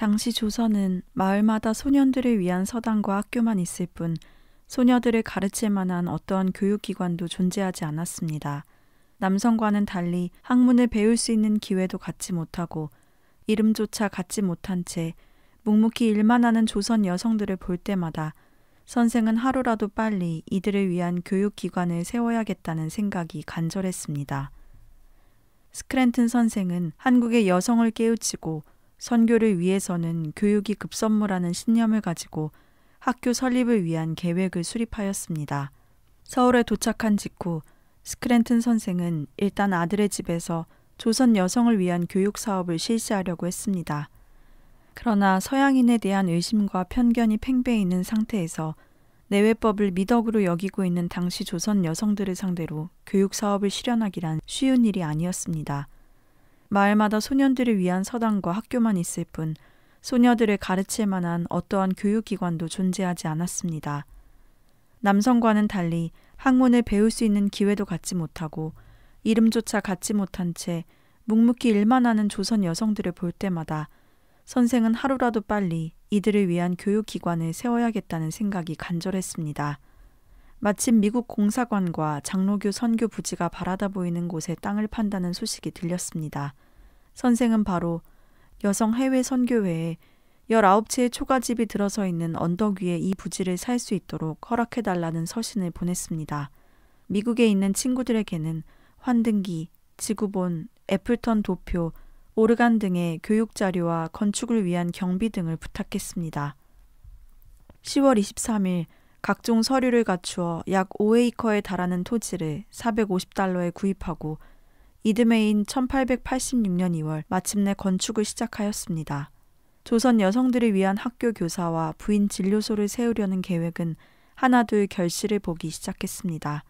당시 조선은 마을마다 소년들을 위한 서당과 학교만 있을 뿐 소녀들을 가르칠 만한 어떠한 교육기관도 존재하지 않았습니다. 남성과는 달리 학문을 배울 수 있는 기회도 갖지 못하고 이름조차 갖지 못한 채 묵묵히 일만 하는 조선 여성들을 볼 때마다 선생은 하루라도 빨리 이들을 위한 교육기관을 세워야겠다는 생각이 간절했습니다. 스크랜튼 선생은 한국의 여성을 깨우치고 선교를 위해서는 교육이 급선무라는 신념을 가지고 학교 설립을 위한 계획을 수립하였습니다. 서울에 도착한 직후 스크랜튼 선생은 일단 아들의 집에서 조선 여성을 위한 교육 사업을 실시하려고 했습니다. 그러나 서양인에 대한 의심과 편견이 팽배해 있는 상태에서 내외법을 미덕으로 여기고 있는 당시 조선 여성들을 상대로 교육 사업을 실현하기란 쉬운 일이 아니었습니다. 마을마다 소년들을 위한 서당과 학교만 있을 뿐 소녀들을 가르칠 만한 어떠한 교육기관도 존재하지 않았습니다. 남성과는 달리 학문을 배울 수 있는 기회도 갖지 못하고 이름조차 갖지 못한 채 묵묵히 일만 하는 조선 여성들을 볼 때마다 선생은 하루라도 빨리 이들을 위한 교육기관을 세워야겠다는 생각이 간절했습니다. 마침 미국 공사관과 장로교 선교 부지가 바라다 보이는 곳에 땅을 판다는 소식이 들렸습니다. 선생은 바로 여성 해외 선교회에 19채의 초가집이 들어서 있는 언덕 위에 이 부지를 살 수 있도록 허락해달라는 서신을 보냈습니다. 미국에 있는 친구들에게는 환등기, 지구본, 애플턴 도표, 오르간 등의 교육 자료와 건축을 위한 경비 등을 부탁했습니다. 10월 23일 각종 서류를 갖추어 약 5에이커에 달하는 토지를 450달러에 구입하고 이듬해인 1886년 2월 마침내 건축을 시작하였습니다. 조선 여성들을 위한 학교 교사와 부인 진료소를 세우려는 계획은 하나둘 결실을 보기 시작했습니다.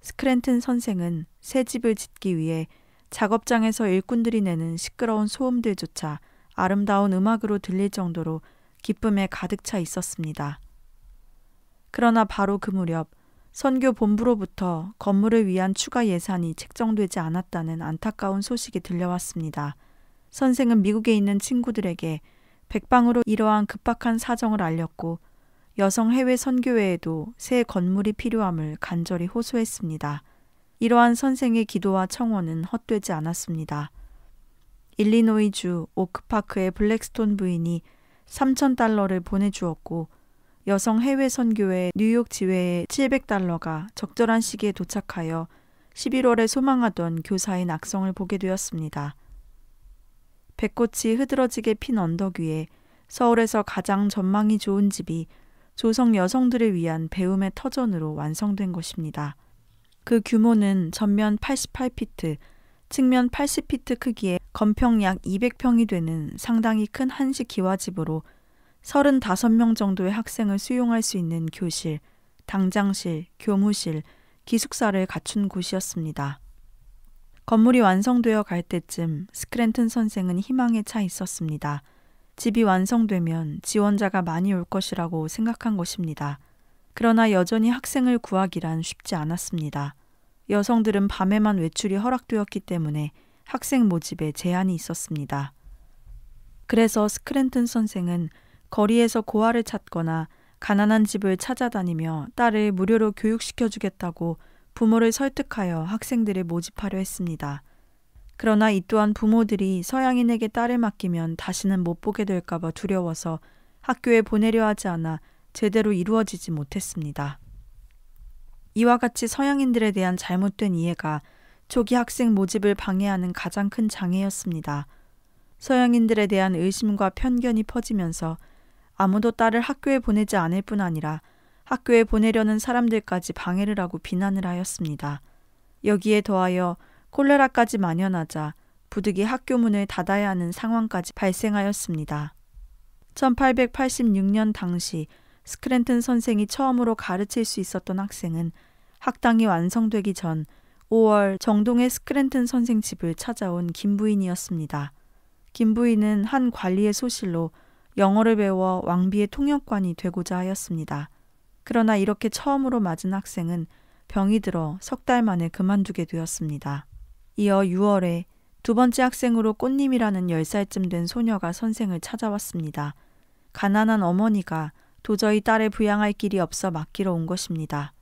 스크랜튼 선생은 새 집을 짓기 위해 작업장에서 일꾼들이 내는 시끄러운 소음들조차 아름다운 음악으로 들릴 정도로 기쁨에 가득 차 있었습니다. 그러나 바로 그 무렵 선교 본부로부터 건물을 위한 추가 예산이 책정되지 않았다는 안타까운 소식이 들려왔습니다. 선생은 미국에 있는 친구들에게 백방으로 이러한 급박한 사정을 알렸고 여성 해외 선교회에도 새 건물이 필요함을 간절히 호소했습니다. 이러한 선생의 기도와 청원은 헛되지 않았습니다. 일리노이주 오크파크의 블랙스톤 부인이 3,000달러를 보내주었고 여성 해외 선교회 뉴욕 지회에 700달러가 적절한 시기에 도착하여 11월에 소망하던 교사의 낙성을 보게 되었습니다. 백꽃이 흐드러지게 핀 언덕 위에 서울에서 가장 전망이 좋은 집이 조성 여성들을 위한 배움의 터전으로 완성된 것입니다. 그 규모는 전면 88피트, 측면 80피트 크기의 건평 약 200평이 되는 상당히 큰 한식 기와집으로 35명 정도의 학생을 수용할 수 있는 교실, 당장실, 교무실, 기숙사를 갖춘 곳이었습니다. 건물이 완성되어 갈 때쯤 스크랜튼 선생은 희망에 차 있었습니다. 집이 완성되면 지원자가 많이 올 것이라고 생각한 것입니다. 그러나 여전히 학생을 구하기란 쉽지 않았습니다. 여성들은 밤에만 외출이 허락되었기 때문에 학생 모집에 제한이 있었습니다. 그래서 스크랜튼 선생은 거리에서 고아를 찾거나 가난한 집을 찾아다니며 딸을 무료로 교육시켜 주겠다고 부모를 설득하여 학생들을 모집하려 했습니다. 그러나 이 또한 부모들이 서양인에게 딸을 맡기면 다시는 못 보게 될까봐 두려워서 학교에 보내려 하지 않아 제대로 이루어지지 못했습니다. 이와 같이 서양인들에 대한 잘못된 이해가 초기 학생 모집을 방해하는 가장 큰 장애였습니다. 서양인들에 대한 의심과 편견이 퍼지면서 아무도 딸을 학교에 보내지 않을 뿐 아니라 학교에 보내려는 사람들까지 방해를 하고 비난을 하였습니다. 여기에 더하여 콜레라까지 만연하자 부득이 학교 문을 닫아야 하는 상황까지 발생하였습니다. 1886년 당시 스크랜튼 선생이 처음으로 가르칠 수 있었던 학생은 학당이 완성되기 전 5월 정동의 스크랜튼 선생 집을 찾아온 김부인이었습니다. 김부인은 한 관리의 소실로 영어를 배워 왕비의 통역관이 되고자 하였습니다. 그러나 이렇게 처음으로 맞은 학생은 병이 들어 석 달 만에 그만두게 되었습니다. 이어 6월에 두 번째 학생으로 꽃님이라는 10살쯤 된 소녀가 선생을 찾아왔습니다. 가난한 어머니가 도저히 딸을 부양할 길이 없어 맡기러 온 것입니다.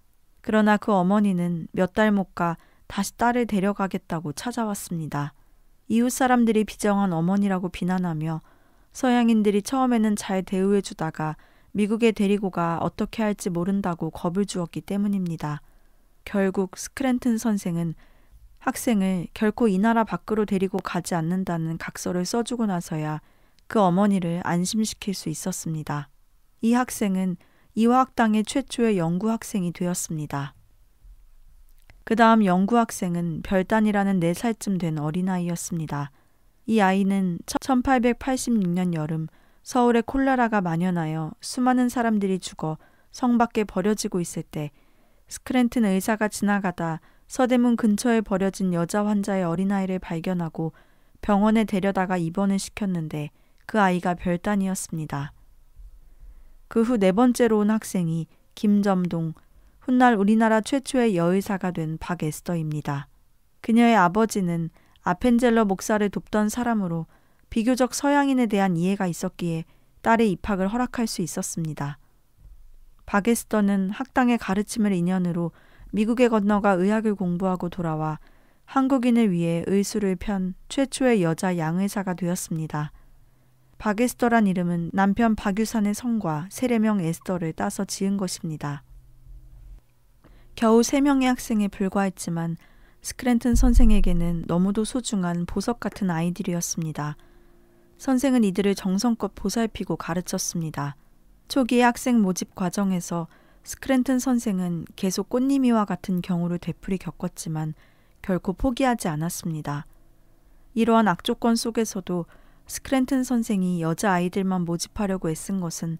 그러나 그 어머니는 몇 달 못 가 다시 딸을 데려가겠다고 찾아왔습니다. 이웃 사람들이 비정한 어머니라고 비난하며 서양인들이 처음에는 잘 대우해 주다가 미국에 데리고가 어떻게 할지 모른다고 겁을 주었기 때문입니다. 결국 스크랜튼 선생은 학생을 결코 이 나라 밖으로 데리고 가지 않는다는 각서를 써주고 나서야 그 어머니를 안심시킬 수 있었습니다. 이 학생은 이화학당의 최초의 연구학생이 되었습니다. 그 다음 연구학생은 별단이라는 4살쯤 된 어린아이였습니다. 이 아이는 1886년 여름 서울에 콜라라가 만연하여 수많은 사람들이 죽어 성 밖에 버려지고 있을 때 스크랜튼 의사가 지나가다 서대문 근처에 버려진 여자 환자의 어린아이를 발견하고 병원에 데려다가 입원을 시켰는데 그 아이가 별단이었습니다. 그 후 네 번째로 온 학생이 김점동, 훗날 우리나라 최초의 여의사가 된 박에스더입니다. 그녀의 아버지는 아펜젤러 목사를 돕던 사람으로 비교적 서양인에 대한 이해가 있었기에 딸의 입학을 허락할 수 있었습니다. 바게스터는 학당의 가르침을 인연으로 미국에 건너가 의학을 공부하고 돌아와 한국인을 위해 의술을 편 최초의 여자 양의사가 되었습니다. 바게스터란 이름은 남편 박유산의 성과 세례명 에스터를 따서 지은 것입니다. 겨우 3명의 학생에 불과했지만 스크랜튼 선생에게는 너무도 소중한 보석 같은 아이들이었습니다. 선생은 이들을 정성껏 보살피고 가르쳤습니다. 초기 학생 모집 과정에서 스크랜튼 선생은 계속 꽃님이와 같은 경우를 되풀이 겪었지만 결코 포기하지 않았습니다. 이러한 악조건 속에서도 스크랜튼 선생이 여자아이들만 모집하려고 애쓴 것은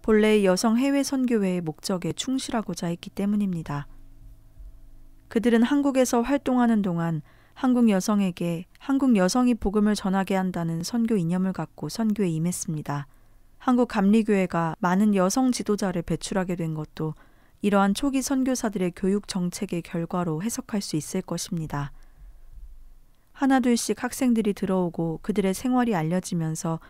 본래의 여성 해외 선교회의 목적에 충실하고자 했기 때문입니다. 그들은 한국에서 활동하는 동안 한국 여성에게 한국 여성이 복음을 전하게 한다는 선교 이념을 갖고 선교에 임했습니다. 한국 감리교회가 많은 여성 지도자를 배출하게 된 것도 이러한 초기 선교사들의 교육 정책의 결과로 해석할 수 있을 것입니다. 하나둘씩 학생들이 들어오고 그들의 생활이 알려지면서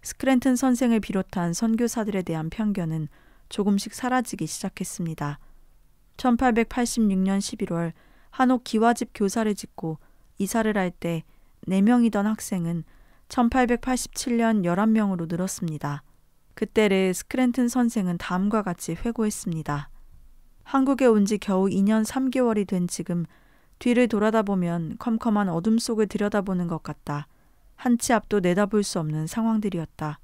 스크랜튼 선생을 비롯한 선교사들에 대한 편견은 조금씩 사라지기 시작했습니다. 1886년 11월 한옥 기와집 교사를 짓고 이사를 할 때 4명이던 학생은 1887년 11명으로 늘었습니다. 그때를 스크랜튼 선생은 다음과 같이 회고했습니다. 한국에 온 지 겨우 2년 3개월이 된 지금 뒤를 돌아다보면 컴컴한 어둠 속을 들여다보는 것 같다. 한치 앞도 내다볼 수 없는 상황들이었다.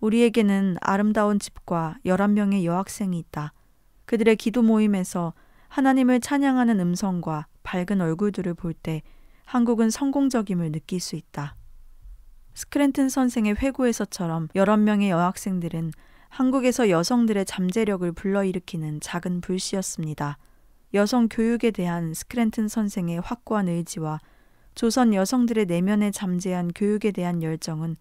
우리에게는 아름다운 집과 11명의 여학생이 있다. 그들의 기도 모임에서 하나님을 찬양하는 음성과 밝은 얼굴들을 볼 때 한국은 성공적임을 느낄 수 있다. 스크랜튼 선생의 회고에서처럼 여러 명의 여학생들은 한국에서 여성들의 잠재력을 불러일으키는 작은 불씨였습니다. 여성 교육에 대한 스크랜튼 선생의 확고한 의지와 조선 여성들의 내면에 잠재한 교육에 대한 열정은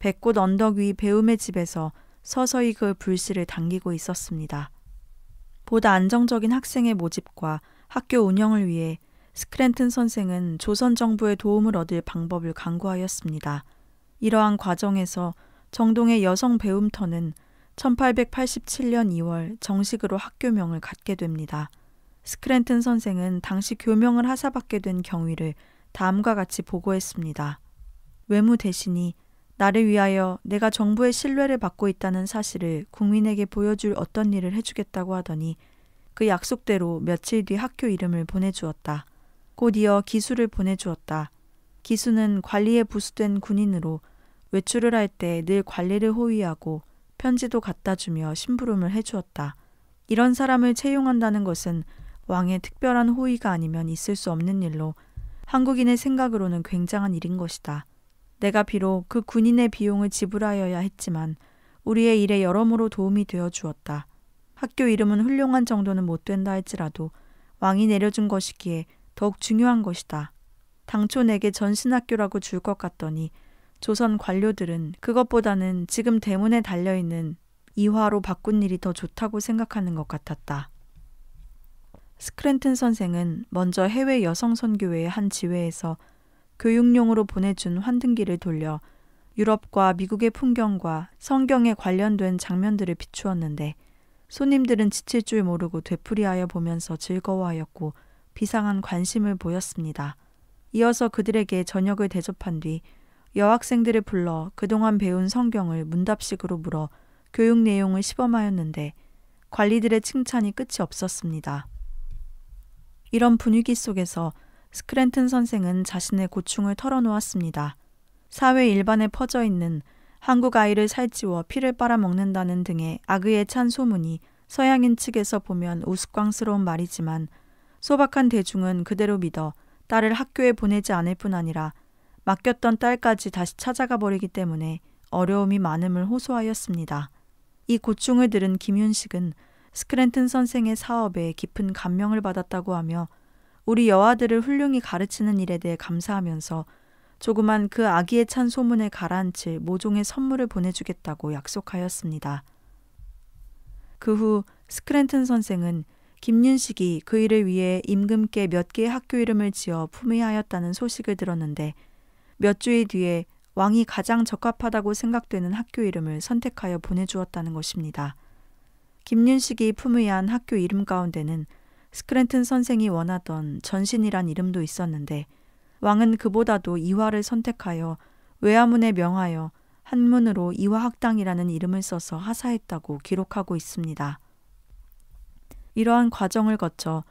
백꽃 언덕 위 배움의 집에서 서서히 그 불씨를 당기고 있었습니다. 보다 안정적인 학생의 모집과 학교 운영을 위해 스크랜튼 선생은 조선 정부의 도움을 얻을 방법을 강구하였습니다. 이러한 과정에서 정동의 여성 배움터는 1887년 2월 정식으로 학교명을 갖게 됩니다. 스크랜튼 선생은 당시 교명을 하사받게 된 경위를 다음과 같이 보고했습니다. 외무 대신이 나를 위하여 내가 정부의 신뢰를 받고 있다는 사실을 국민에게 보여줄 어떤 일을 해주겠다고 하더니 그 약속대로 며칠 뒤 학교 이름을 보내주었다. 곧이어 기수를 보내주었다. 기수는 관리에 부수된 군인으로 외출을 할 때 늘 관리를 호위하고 편지도 갖다 주며 심부름을 해주었다. 이런 사람을 채용한다는 것은 왕의 특별한 호의가 아니면 있을 수 없는 일로 한국인의 생각으로는 굉장한 일인 것이다. 내가 비록 그 군인의 비용을 지불하여야 했지만 우리의 일에 여러모로 도움이 되어 주었다. 학교 이름은 훌륭한 정도는 못 된다 할지라도 왕이 내려준 것이기에 더욱 중요한 것이다. 당초 내게 전신학교라고 줄 것 같더니 조선 관료들은 그것보다는 지금 대문에 달려있는 이화로 바꾼 일이 더 좋다고 생각하는 것 같았다. 스크랜튼 선생은 먼저 해외 여성선교회의 한 지회에서 교육용으로 보내준 환등기를 돌려 유럽과 미국의 풍경과 성경에 관련된 장면들을 비추었는데 손님들은 지칠 줄 모르고 되풀이하여 보면서 즐거워하였고 비상한 관심을 보였습니다. 이어서 그들에게 저녁을 대접한 뒤 여학생들을 불러 그동안 배운 성경을 문답식으로 물어 교육 내용을 시범하였는데 관리들의 칭찬이 끝이 없었습니다. 이런 분위기 속에서 스크랜튼 선생은 자신의 고충을 털어놓았습니다. 사회 일반에 퍼져 있는 한국 아이를 살찌워 피를 빨아먹는다는 등의 악의에 찬 소문이 서양인 측에서 보면 우스꽝스러운 말이지만 소박한 대중은 그대로 믿어 딸을 학교에 보내지 않을 뿐 아니라 맡겼던 딸까지 다시 찾아가 버리기 때문에 어려움이 많음을 호소하였습니다. 이 고충을 들은 김윤식은 스크랜튼 선생의 사업에 깊은 감명을 받았다고 하며 우리 여아들을 훌륭히 가르치는 일에 대해 감사하면서 조그만 그 아기의 찬 소문을 가라앉힐 모종의 선물을 보내주겠다고 약속하였습니다. 그 후 스크랜튼 선생은 김윤식이 그 일을 위해 임금께 몇 개의 학교 이름을 지어 품위하였다는 소식을 들었는데 몇주의 뒤에 왕이 가장 적합하다고 생각되는 학교 이름을 선택하여 보내주었다는 것입니다. 김윤식이 품위한 학교 이름 가운데는 스크랜튼 선생이 원하던 전신이란 이름도 있었는데 왕은 그보다도 이화를 선택하여 외화문에 명하여 한문으로 이화학당이라는 이름을 써서 하사했다고 기록하고 있습니다. 이러한 과정을 거쳐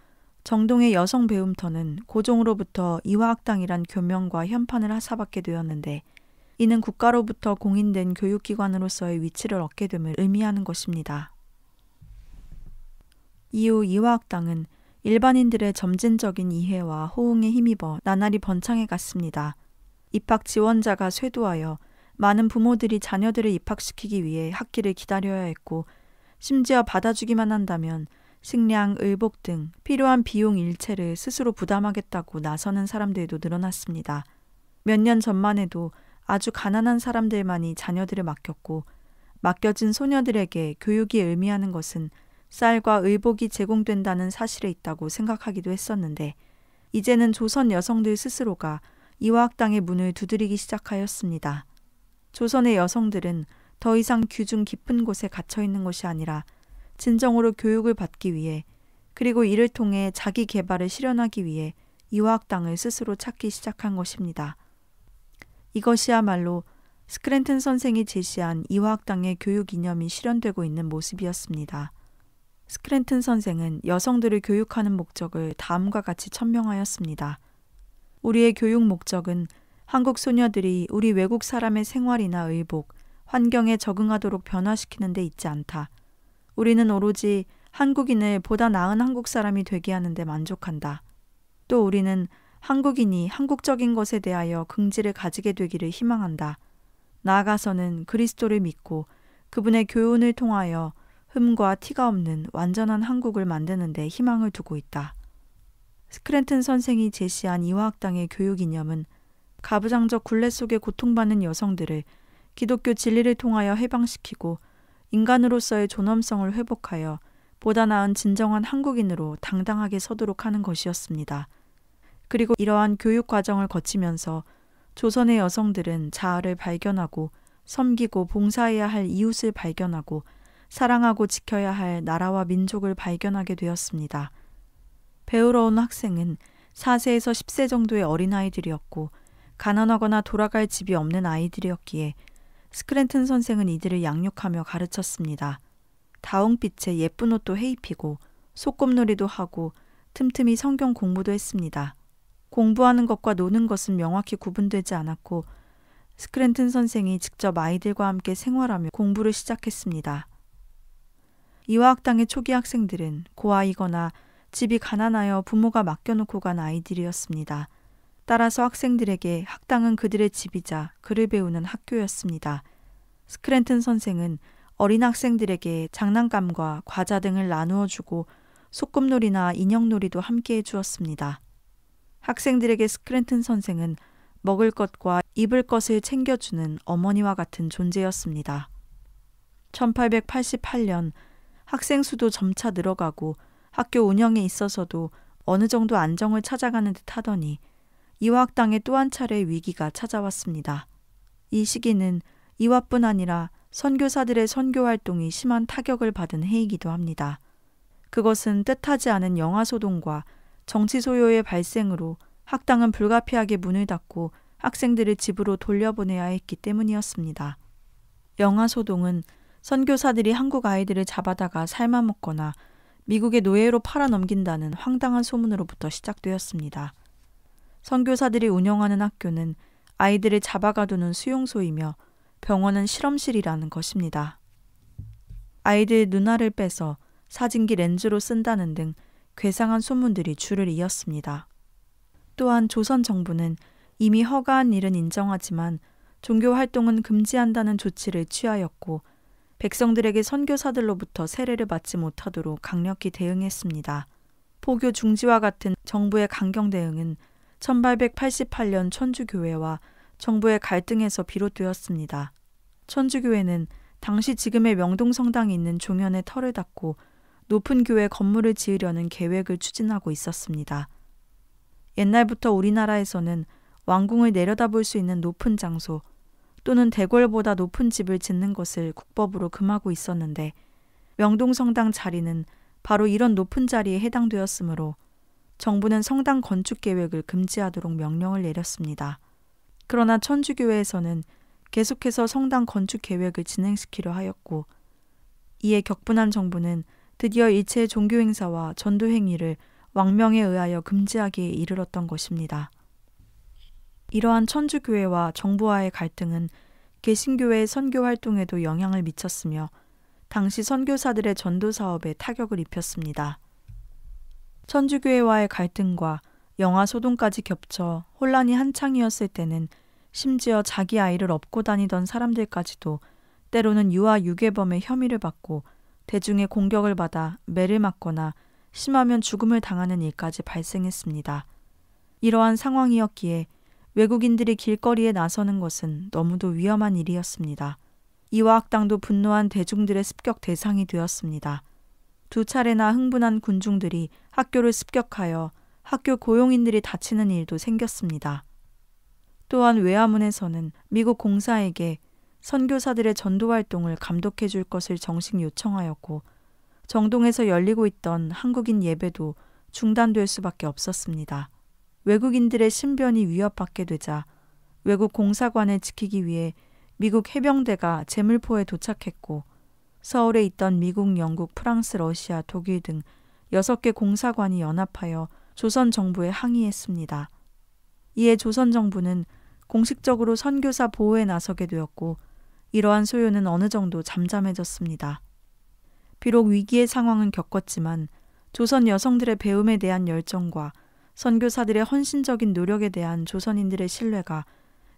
정동의 여성 배움터는 고종으로부터 이화학당이란 교명과 현판을 하사받게 되었는데 이는 국가로부터 공인된 교육기관으로서의 위치를 얻게 됨을 의미하는 것입니다. 이후 이화학당은 일반인들의 점진적인 이해와 호응에 힘입어 나날이 번창해 갔습니다. 입학 지원자가 쇄도하여 많은 부모들이 자녀들을 입학시키기 위해 학기를 기다려야 했고 심지어 받아주기만 한다면 식량, 의복 등 필요한 비용 일체를 스스로 부담하겠다고 나서는 사람들도 늘어났습니다. 몇 년 전만 해도 아주 가난한 사람들만이 자녀들을 맡겼고 맡겨진 소녀들에게 교육이 의미하는 것은 쌀과 의복이 제공된다는 사실에 있다고 생각하기도 했었는데 이제는 조선 여성들 스스로가 이화학당의 문을 두드리기 시작하였습니다. 조선의 여성들은 더 이상 규중 깊은 곳에 갇혀 있는 것이 아니라 진정으로 교육을 받기 위해 그리고 이를 통해 자기 개발을 실현하기 위해 이화학당을 스스로 찾기 시작한 것입니다. 이것이야말로 스크랜튼 선생이 제시한 이화학당의 교육 이념이 실현되고 있는 모습이었습니다. 스크랜튼 선생은 여성들을 교육하는 목적을 다음과 같이 천명하였습니다. 우리의 교육 목적은 한국 소녀들이 우리 외국 사람의 생활이나 의복, 환경에 적응하도록 변화시키는 데 있지 않다. 우리는 오로지 한국인을 보다 나은 한국 사람이 되게 하는데 만족한다. 또 우리는 한국인이 한국적인 것에 대하여 긍지를 가지게 되기를 희망한다. 나아가서는 그리스도를 믿고 그분의 교훈을 통하여 흠과 티가 없는 완전한 한국을 만드는 데 희망을 두고 있다. 스크랜튼 선생이 제시한 이화학당의 교육 이념은 가부장적 굴레 속에 고통받는 여성들을 기독교 진리를 통하여 해방시키고 인간으로서의 존엄성을 회복하여 보다 나은 진정한 한국인으로 당당하게 서도록 하는 것이었습니다. 그리고 이러한 교육 과정을 거치면서 조선의 여성들은 자아를 발견하고 섬기고 봉사해야 할 이웃을 발견하고 사랑하고 지켜야 할 나라와 민족을 발견하게 되었습니다. 배우러 온 학생은 4세에서 10세 정도의 어린아이들이었고 가난하거나 돌아갈 집이 없는 아이들이었기에 스크랜튼 선생은 이들을 양육하며 가르쳤습니다. 다홍빛의 예쁜 옷도 해입히고 소꿉놀이도 하고 틈틈이 성경 공부도 했습니다. 공부하는 것과 노는 것은 명확히 구분되지 않았고 스크랜튼 선생이 직접 아이들과 함께 생활하며 공부를 시작했습니다. 이화학당의 초기 학생들은 고아이거나 집이 가난하여 부모가 맡겨놓고 간 아이들이었습니다. 따라서 학생들에게 학당은 그들의 집이자 글을 배우는 학교였습니다. 스크랜튼 선생은 어린 학생들에게 장난감과 과자 등을 나누어 주고 소꿉놀이나 인형놀이도 함께 해 주었습니다. 학생들에게 스크랜튼 선생은 먹을 것과 입을 것을 챙겨주는 어머니와 같은 존재였습니다. 1888년 학생 수도 점차 늘어가고 학교 운영에 있어서도 어느 정도 안정을 찾아가는 듯 하더니 이화학당에 또 한 차례 위기가 찾아왔습니다. 이 시기는 이화뿐 아니라 선교사들의 선교 활동이 심한 타격을 받은 해이기도 합니다. 그것은 뜻하지 않은 영화 소동과 정치 소요의 발생으로 학당은 불가피하게 문을 닫고 학생들을 집으로 돌려보내야 했기 때문이었습니다. 영화 소동은 선교사들이 한국 아이들을 잡아다가 삶아먹거나 미국의 노예로 팔아넘긴다는 황당한 소문으로부터 시작되었습니다. 선교사들이 운영하는 학교는 아이들을 잡아가두는 수용소이며 병원은 실험실이라는 것입니다. 아이들 눈알을 빼서 사진기 렌즈로 쓴다는 등 괴상한 소문들이 줄을 이었습니다. 또한 조선 정부는 이미 허가한 일은 인정하지만 종교 활동은 금지한다는 조치를 취하였고 백성들에게 선교사들로부터 세례를 받지 못하도록 강력히 대응했습니다. 포교 중지와 같은 정부의 강경 대응은 1888년 천주교회와 정부의 갈등에서 비롯되었습니다. 천주교회는 당시 지금의 명동성당이 있는 종현의 털을 닦고 높은 교회 건물을 지으려는 계획을 추진하고 있었습니다. 옛날부터 우리나라에서는 왕궁을 내려다볼 수 있는 높은 장소, 또는 대궐보다 높은 집을 짓는 것을 국법으로 금하고 있었는데 명동성당 자리는 바로 이런 높은 자리에 해당되었으므로 정부는 성당 건축 계획을 금지하도록 명령을 내렸습니다. 그러나 천주교회에서는 계속해서 성당 건축 계획을 진행시키려 하였고 이에 격분한 정부는 드디어 일체의 종교 행사와 전도 행위를 왕명에 의하여 금지하기에 이르렀던 것입니다. 이러한 천주교회와 정부와의 갈등은 개신교회의 선교 활동에도 영향을 미쳤으며 당시 선교사들의 전도 사업에 타격을 입혔습니다. 천주교회와의 갈등과 영화 소동까지 겹쳐 혼란이 한창이었을 때는 심지어 자기 아이를 업고 다니던 사람들까지도 때로는 유아 유괴범의 혐의를 받고 대중의 공격을 받아 매를 맞거나 심하면 죽음을 당하는 일까지 발생했습니다. 이러한 상황이었기에 외국인들이 길거리에 나서는 것은 너무도 위험한 일이었습니다. 이화 학당도 분노한 대중들의 습격 대상이 되었습니다. 두 차례나 흥분한 군중들이 학교를 습격하여 학교 고용인들이 다치는 일도 생겼습니다. 또한 외화문에서는 미국 공사에게 선교사들의 전도 활동을 감독해 줄 것을 정식 요청하였고 정동에서 열리고 있던 한국인 예배도 중단될 수밖에 없었습니다. 외국인들의 신변이 위협받게 되자 외국 공사관을 지키기 위해 미국 해병대가 제물포에 도착했고 서울에 있던 미국, 영국, 프랑스, 러시아, 독일 등 6개 공사관이 연합하여 조선 정부에 항의했습니다. 이에 조선 정부는 공식적으로 선교사 보호에 나서게 되었고 이러한 소요는 어느 정도 잠잠해졌습니다. 비록 위기의 상황은 겪었지만 조선 여성들의 배움에 대한 열정과 선교사들의 헌신적인 노력에 대한 조선인들의 신뢰가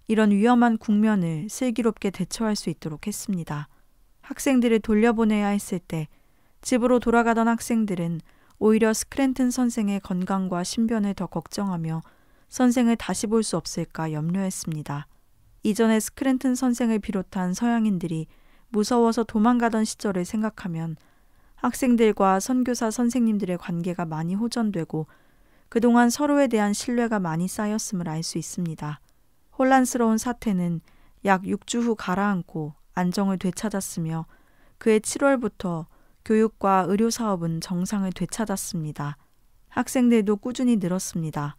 이런 위험한 국면을 슬기롭게 대처할 수 있도록 했습니다. 학생들을 돌려보내야 했을 때 집으로 돌아가던 학생들은 오히려 스크랜튼 선생의 건강과 신변을 더 걱정하며 선생을 다시 볼 수 없을까 염려했습니다. 이전에 스크랜튼 선생을 비롯한 서양인들이 무서워서 도망가던 시절을 생각하면 학생들과 선교사 선생님들의 관계가 많이 호전되고 그동안 서로에 대한 신뢰가 많이 쌓였음을 알 수 있습니다. 혼란스러운 사태는 약 6주 후 가라앉고 안정을 되찾았으며 그해 7월부터 교육과 의료 사업은 정상을 되찾았습니다. 학생들도 꾸준히 늘었습니다.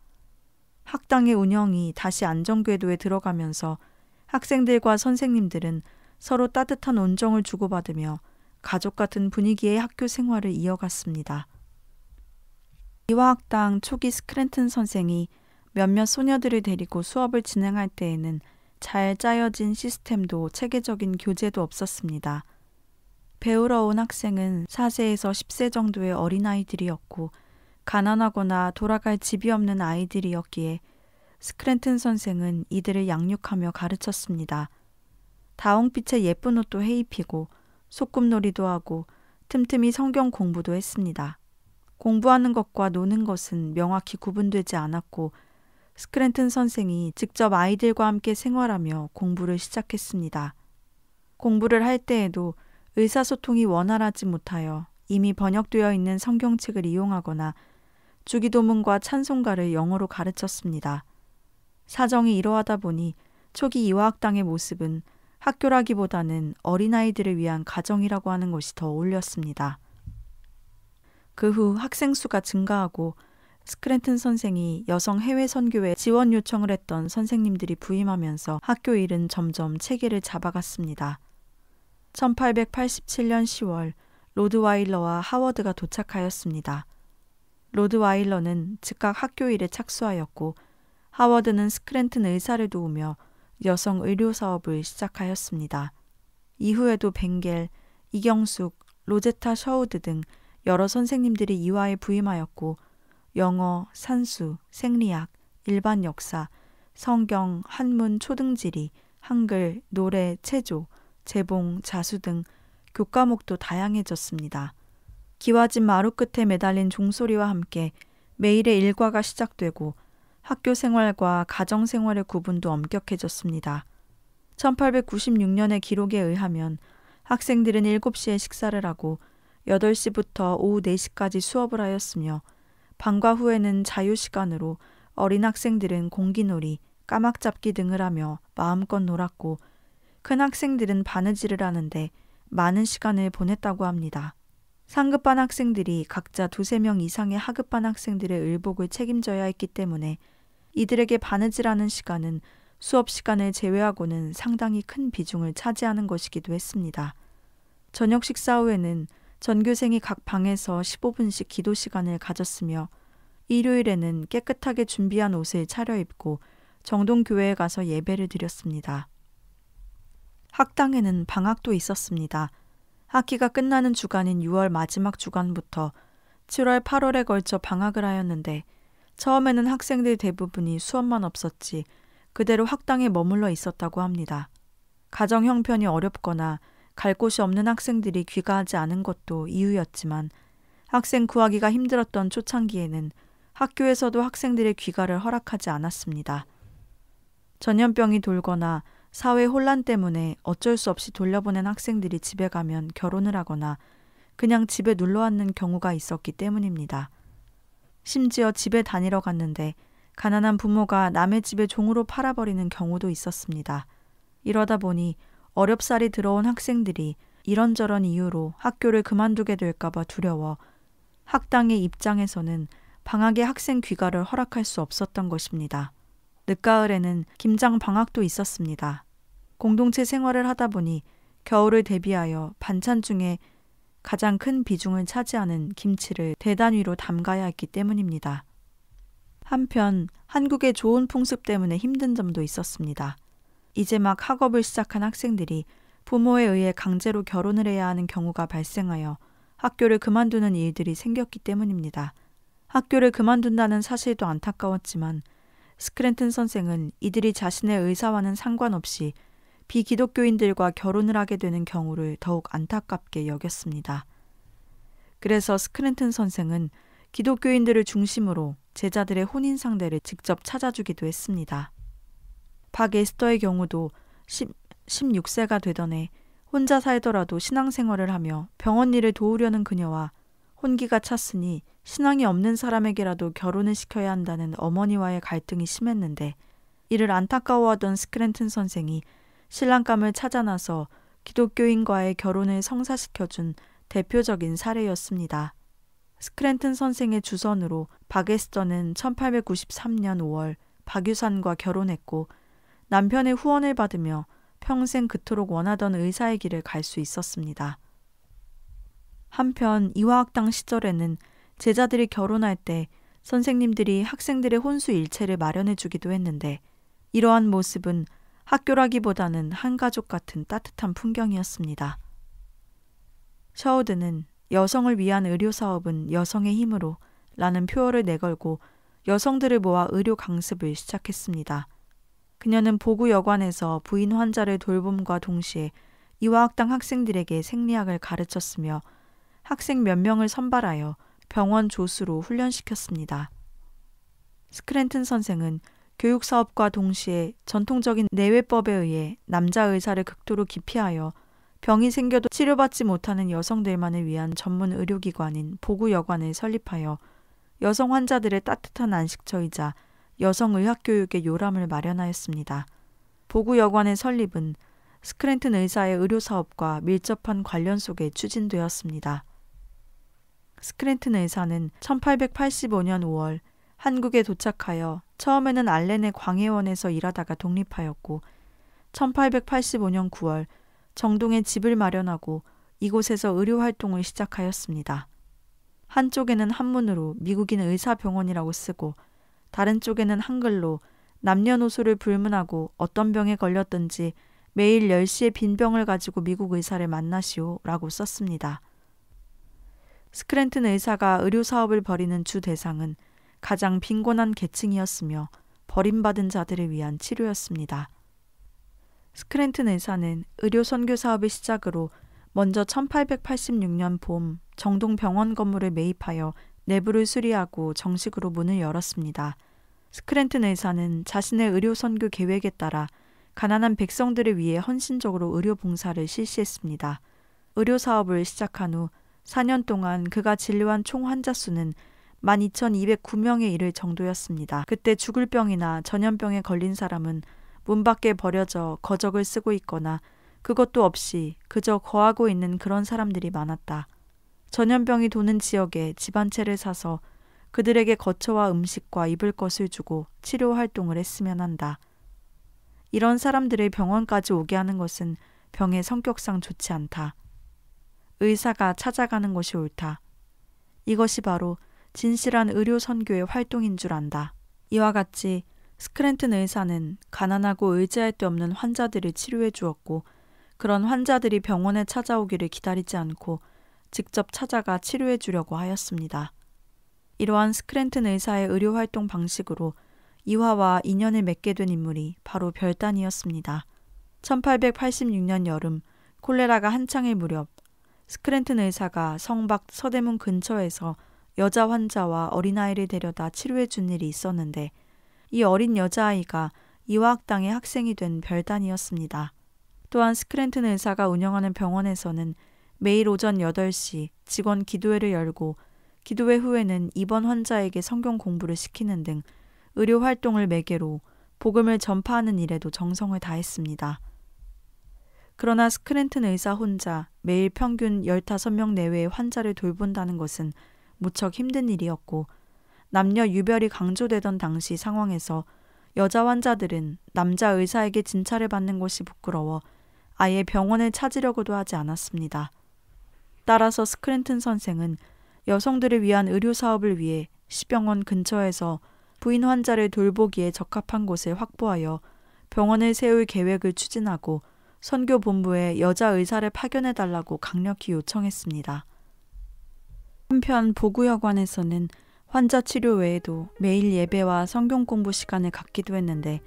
학당의 운영이 다시 안정궤도에 들어가면서 학생들과 선생님들은 서로 따뜻한 온정을 주고받으며 가족 같은 분위기의 학교 생활을 이어갔습니다. 이화학당 초기 스크랜튼 선생이 몇몇 소녀들을 데리고 수업을 진행할 때에는 잘 짜여진 시스템도 체계적인 교재도 없었습니다. 배우러 온 학생은 4세에서 10세 정도의 어린아이들이었고 가난하거나 돌아갈 집이 없는 아이들이었기에 스크랜튼 선생은 이들을 양육하며 가르쳤습니다. 다홍빛의 예쁜 옷도 해입히고 소꿉놀이도 하고 틈틈이 성경 공부도 했습니다. 공부하는 것과 노는 것은 명확히 구분되지 않았고 스크랜튼 선생이 직접 아이들과 함께 생활하며 공부를 시작했습니다. 공부를 할 때에도 의사소통이 원활하지 못하여 이미 번역되어 있는 성경책을 이용하거나 주기도문과 찬송가를 영어로 가르쳤습니다. 사정이 이러하다 보니 초기 이화학당의 모습은 학교라기보다는 어린아이들을 위한 가정이라고 하는 것이 더 어울렸습니다. 그후 학생 수가 증가하고 스크랜튼 선생이 여성 해외 선교에 지원 요청을 했던 선생님들이 부임하면서 학교 일은 점점 체계를 잡아갔습니다. 1887년 10월 로드와일러와 하워드가 도착하였습니다. 로드와일러는 즉각 학교 일에 착수하였고 하워드는 스크랜튼 의사를 도우며 여성 의료 사업을 시작하였습니다. 이후에도 벵겔, 이경숙, 로제타 셔우드 등 여러 선생님들이 이화에 부임하였고 영어, 산수, 생리학, 일반 역사, 성경, 한문, 초등지리, 한글, 노래, 체조, 재봉, 자수 등 교과목도 다양해졌습니다. 기와집 마루 끝에 매달린 종소리와 함께 매일의 일과가 시작되고 학교 생활과 가정 생활의 구분도 엄격해졌습니다. 1896년의 기록에 의하면 학생들은 7시에 식사를 하고 8시부터 오후 4시까지 수업을 하였으며 방과 후에는 자유시간으로 어린 학생들은 공기놀이, 까막잡기 등을 하며 마음껏 놀았고 큰 학생들은 바느질을 하는데 많은 시간을 보냈다고 합니다. 상급반 학생들이 각자 두세 명 이상의 하급반 학생들의 의복을 책임져야 했기 때문에 이들에게 바느질하는 시간은 수업 시간을 제외하고는 상당히 큰 비중을 차지하는 것이기도 했습니다. 저녁 식사 후에는 전교생이 각 방에서 15분씩 기도 시간을 가졌으며 일요일에는 깨끗하게 준비한 옷을 차려입고 정동교회에 가서 예배를 드렸습니다. 학당에는 방학도 있었습니다. 학기가 끝나는 주간인 6월 마지막 주간부터 7월, 8월에 걸쳐 방학을 하였는데 처음에는 학생들 대부분이 수업만 없었지 그대로 학당에 머물러 있었다고 합니다. 가정 형편이 어렵거나 갈 곳이 없는 학생들이 귀가하지 않은 것도 이유였지만 학생 구하기가 힘들었던 초창기에는 학교에서도 학생들의 귀가를 허락하지 않았습니다. 전염병이 돌거나 사회 혼란 때문에 어쩔 수 없이 돌려보낸 학생들이 집에 가면 결혼을 하거나 그냥 집에 눌러 앉는 경우가 있었기 때문입니다. 심지어 집에 다니러 갔는데 가난한 부모가 남의 집에 종으로 팔아버리는 경우도 있었습니다. 이러다 보니 어렵사리 들어온 학생들이 이런저런 이유로 학교를 그만두게 될까봐 두려워 학당의 입장에서는 방학에 학생 귀가를 허락할 수 없었던 것입니다. 늦가을에는 김장 방학도 있었습니다. 공동체 생활을 하다 보니 겨울을 대비하여 반찬 중에 가장 큰 비중을 차지하는 김치를 대단위로 담가야 했기 때문입니다. 한편 한국의 좋은 풍습 때문에 힘든 점도 있었습니다. 이제 막 학업을 시작한 학생들이 부모에 의해 강제로 결혼을 해야 하는 경우가 발생하여 학교를 그만두는 일들이 생겼기 때문입니다. 학교를 그만둔다는 사실도 안타까웠지만 스크랜튼 선생은 이들이 자신의 의사와는 상관없이 비기독교인들과 결혼을 하게 되는 경우를 더욱 안타깝게 여겼습니다. 그래서 스크랜튼 선생은 기독교인들을 중심으로 제자들의 혼인 상대를 직접 찾아주기도 했습니다. 박에스터의 경우도 10, 16세가 되던 해 혼자 살더라도 신앙생활을 하며 병원 일을 도우려는 그녀와 혼기가 찼으니 신앙이 없는 사람에게라도 결혼을 시켜야 한다는 어머니와의 갈등이 심했는데 이를 안타까워하던 스크랜튼 선생이 신랑감을 찾아나서 기독교인과의 결혼을 성사시켜준 대표적인 사례였습니다. 스크랜튼 선생의 주선으로 박에스터는 1893년 5월 박유산과 결혼했고 남편의 후원을 받으며 평생 그토록 원하던 의사의 길을 갈 수 있었습니다. 한편 이화학당 시절에는 제자들이 결혼할 때 선생님들이 학생들의 혼수 일체를 마련해 주기도 했는데 이러한 모습은 학교라기보다는 한 가족 같은 따뜻한 풍경이었습니다. 샤우드는 여성을 위한 의료 사업은 여성의 힘으로 라는 표어를 내걸고 여성들을 모아 의료 강습을 시작했습니다. 그녀는 보구 여관에서 부인 환자를 돌봄과 동시에 이화학당 학생들에게 생리학을 가르쳤으며 학생 몇 명을 선발하여 병원 조수로 훈련시켰습니다. 스크랜튼 선생은 교육 사업과 동시에 전통적인 내외법에 의해 남자 의사를 극도로 기피하여 병이 생겨도 치료받지 못하는 여성들만을 위한 전문 의료기관인 보구 여관을 설립하여 여성 환자들의 따뜻한 안식처이자 여성의학교육의 요람을 마련하였습니다. 보구여관의 설립은 스크랜튼 의사의 의료사업과 밀접한 관련 속에 추진되었습니다. 스크랜튼 의사는 1885년 5월 한국에 도착하여 처음에는 알렌의 광해원에서 일하다가 독립하였고 1885년 9월 정동에 집을 마련하고 이곳에서 의료 활동을 시작하였습니다. 한쪽에는 한문으로 미국인 의사병원이라고 쓰고 다른 쪽에는 한글로 남녀노소를 불문하고 어떤 병에 걸렸든지 매일 10시에 빈 병을 가지고 미국 의사를 만나시오 라고 썼습니다. 스크랜튼 의사가 의료 사업을 벌이는 주 대상은 가장 빈곤한 계층이었으며 버림받은 자들을 위한 치료였습니다. 스크랜튼 의사는 의료 선교 사업의 시작으로 먼저 1886년 봄 정동 병원 건물을 매입하여 내부를 수리하고 정식으로 문을 열었습니다. 스크랜튼에사는 자신의 의료 선교 계획에 따라 가난한 백성들을 위해 헌신적으로 의료 봉사를 실시했습니다. 의료 사업을 시작한 후 4년 동안 그가 진료한 총 환자 수는 12,209명에 이를 정도였습니다. 그때 죽을 병이나 전염병에 걸린 사람은 문 밖에 버려져 거적을 쓰고 있거나 그것도 없이 그저 거하고 있는 그런 사람들이 많았다. 전염병이 도는 지역에 집 한 채를 사서 그들에게 거처와 음식과 입을 것을 주고 치료 활동을 했으면 한다. 이런 사람들을 병원까지 오게 하는 것은 병의 성격상 좋지 않다. 의사가 찾아가는 것이 옳다. 이것이 바로 진실한 의료 선교의 활동인 줄 안다. 이와 같이 스크랜튼 의사는 가난하고 의지할 데 없는 환자들을 치료해 주었고 그런 환자들이 병원에 찾아오기를 기다리지 않고 직접 찾아가 치료해 주려고 하였습니다. 이러한 스크랜튼 의사의 의료 활동 방식으로 이화와 인연을 맺게 된 인물이 바로 별단이었습니다. 1886년 여름 콜레라가 한창일 무렵 스크랜튼 의사가 성박 서대문 근처에서 여자 환자와 어린아이를 데려다 치료해 준 일이 있었는데 이 어린 여자아이가 이화학당의 학생이 된 별단이었습니다. 또한 스크랜튼 의사가 운영하는 병원에서는 매일 오전 8시 직원 기도회를 열고 기도회 후에는 입원 환자에게 성경 공부를 시키는 등 의료 활동을 매개로 복음을 전파하는 일에도 정성을 다했습니다. 그러나 스크랜튼 의사 혼자 매일 평균 15명 내외의 환자를 돌본다는 것은 무척 힘든 일이었고 남녀 유별이 강조되던 당시 상황에서 여자 환자들은 남자 의사에게 진찰을 받는 것이 부끄러워 아예 병원을 찾으려고도 하지 않았습니다. 따라서 스크랜튼 선생은 여성들을 위한 의료 사업을 위해 시병원 근처에서 부인 환자를 돌보기에 적합한 곳을 확보하여 병원을 세울 계획을 추진하고 선교본부에 여자 의사를 파견해 달라고 강력히 요청했습니다. 한편 보구여관에서는 환자 치료 외에도 매일 예배와 성경 공부 시간을 갖기도 했는데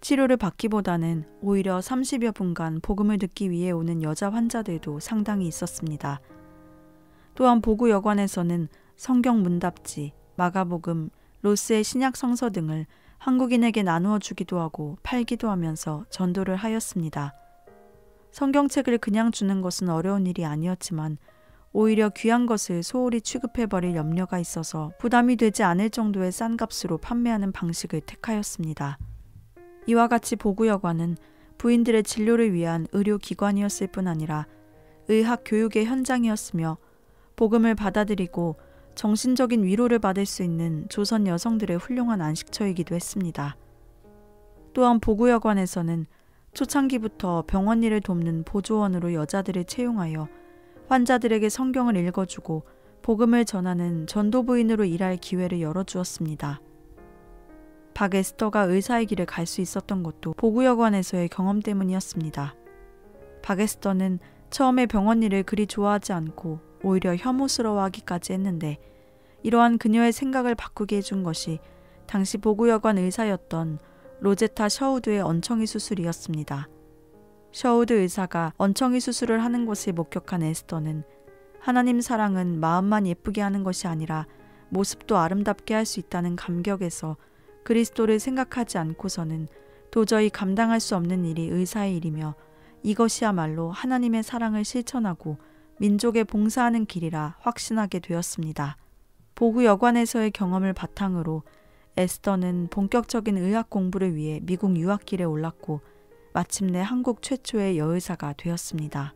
치료를 받기보다는 오히려 30여 분간 복음을 듣기 위해 오는 여자 환자들도 상당히 있었습니다. 또한 보구 여관에서는 성경 문답지, 마가복음, 로스의 신약 성서 등을 한국인에게 나누어 주기도 하고 팔기도 하면서 전도를 하였습니다. 성경책을 그냥 주는 것은 어려운 일이 아니었지만 오히려 귀한 것을 소홀히 취급해버릴 염려가 있어서 부담이 되지 않을 정도의 싼 값으로 판매하는 방식을 택하였습니다. 이와 같이 보구여관은 부인들의 진료를 위한 의료기관이었을 뿐 아니라 의학 교육의 현장이었으며 복음을 받아들이고 정신적인 위로를 받을 수 있는 조선 여성들의 훌륭한 안식처이기도 했습니다. 또한 보구여관에서는 초창기부터 병원 일을 돕는 보조원으로 여자들을 채용하여 환자들에게 성경을 읽어주고 복음을 전하는 전도부인으로 일할 기회를 열어주었습니다. 박에스터가 의사의 길을 갈 수 있었던 것도 보구여관에서의 경험 때문이었습니다. 박에스터는 처음에 병원 일을 그리 좋아하지 않고 오히려 혐오스러워하기까지 했는데 이러한 그녀의 생각을 바꾸게 해준 것이 당시 보구여관 의사였던 로제타 셔우드의 언청이 수술이었습니다. 셔우드 의사가 언청이 수술을 하는 것을 목격한 에스더는 하나님 사랑은 마음만 예쁘게 하는 것이 아니라 모습도 아름답게 할 수 있다는 감격에서 그리스도를 생각하지 않고서는 도저히 감당할 수 없는 일이 의사의 일이며 이것이야말로 하나님의 사랑을 실천하고 민족에 봉사하는 길이라 확신하게 되었습니다. 보구 여관에서의 경험을 바탕으로 에스더는 본격적인 의학 공부를 위해 미국 유학길에 올랐고 마침내 한국 최초의 여의사가 되었습니다.